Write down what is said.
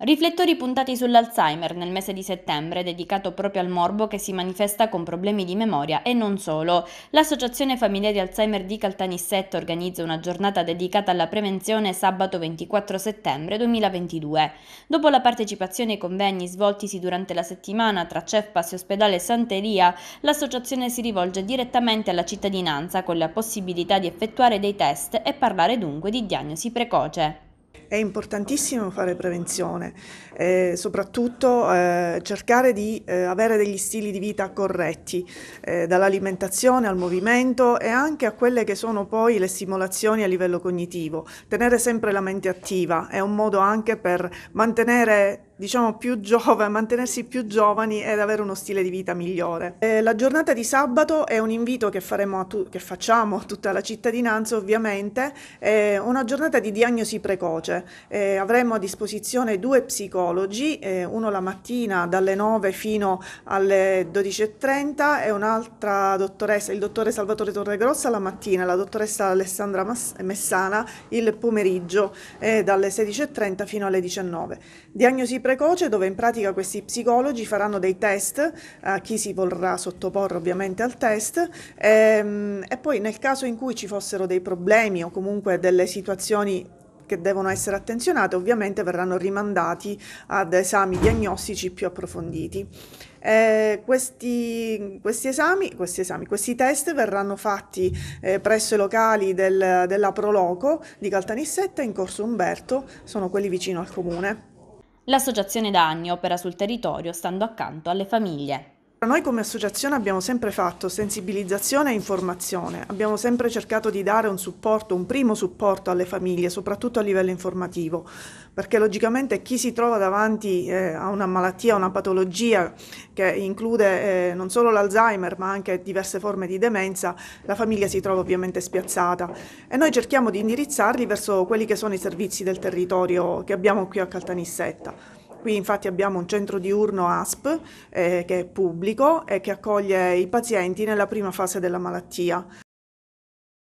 Riflettori puntati sull'Alzheimer nel mese di settembre, dedicato proprio al morbo che si manifesta con problemi di memoria e non solo. L'Associazione Familiari Alzheimer di Caltanissette organizza una giornata dedicata alla prevenzione sabato 24 settembre 2022. Dopo la partecipazione ai convegni svoltisi durante la settimana tra CEFPAS e Ospedale Santeria, l'Associazione si rivolge direttamente alla cittadinanza con la possibilità di effettuare dei test e parlare dunque di diagnosi precoce. È importantissimo fare prevenzione, eh, soprattutto eh, cercare di eh, avere degli stili di vita corretti, eh, dall'alimentazione al movimento e anche a quelle che sono poi le stimolazioni a livello cognitivo. Tenere sempre la mente attiva è un modo anche per mantenere diciamo più giovani, mantenersi più giovani ed avere uno stile di vita migliore. Eh, la giornata di sabato è un invito che, a che facciamo a tutta la cittadinanza ovviamente, è una giornata di diagnosi precoce, eh, avremo a disposizione due psicologi, eh, uno la mattina dalle 9 fino alle 12.30 e un'altra dottoressa, il dottore Salvatore Torregrossa la mattina, la dottoressa Alessandra Messana il pomeriggio eh, dalle 16.30 fino alle 19. Diagnosi precoce dove in pratica questi psicologi faranno dei test a chi si vorrà sottoporre ovviamente al test ehm, e poi nel caso in cui ci fossero dei problemi o comunque delle situazioni che devono essere attenzionate ovviamente verranno rimandati ad esami diagnostici più approfonditi. Eh, questi, questi, esami, questi, esami, questi test verranno fatti eh, presso i locali del, della Proloco di Caltanissetta in corso Umberto, sono quelli vicino al comune. L'associazione da anni opera sul territorio stando accanto alle famiglie. Noi come associazione abbiamo sempre fatto sensibilizzazione e informazione, abbiamo sempre cercato di dare un supporto, un primo supporto alle famiglie, soprattutto a livello informativo, perché logicamente chi si trova davanti eh, a una malattia, a una patologia che include eh, non solo l'Alzheimer ma anche diverse forme di demenza, la famiglia si trova ovviamente spiazzata e noi cerchiamo di indirizzarli verso quelli che sono i servizi del territorio che abbiamo qui a Caltanissetta. Qui infatti abbiamo un centro diurno ASP eh, che è pubblico e che accoglie i pazienti nella prima fase della malattia.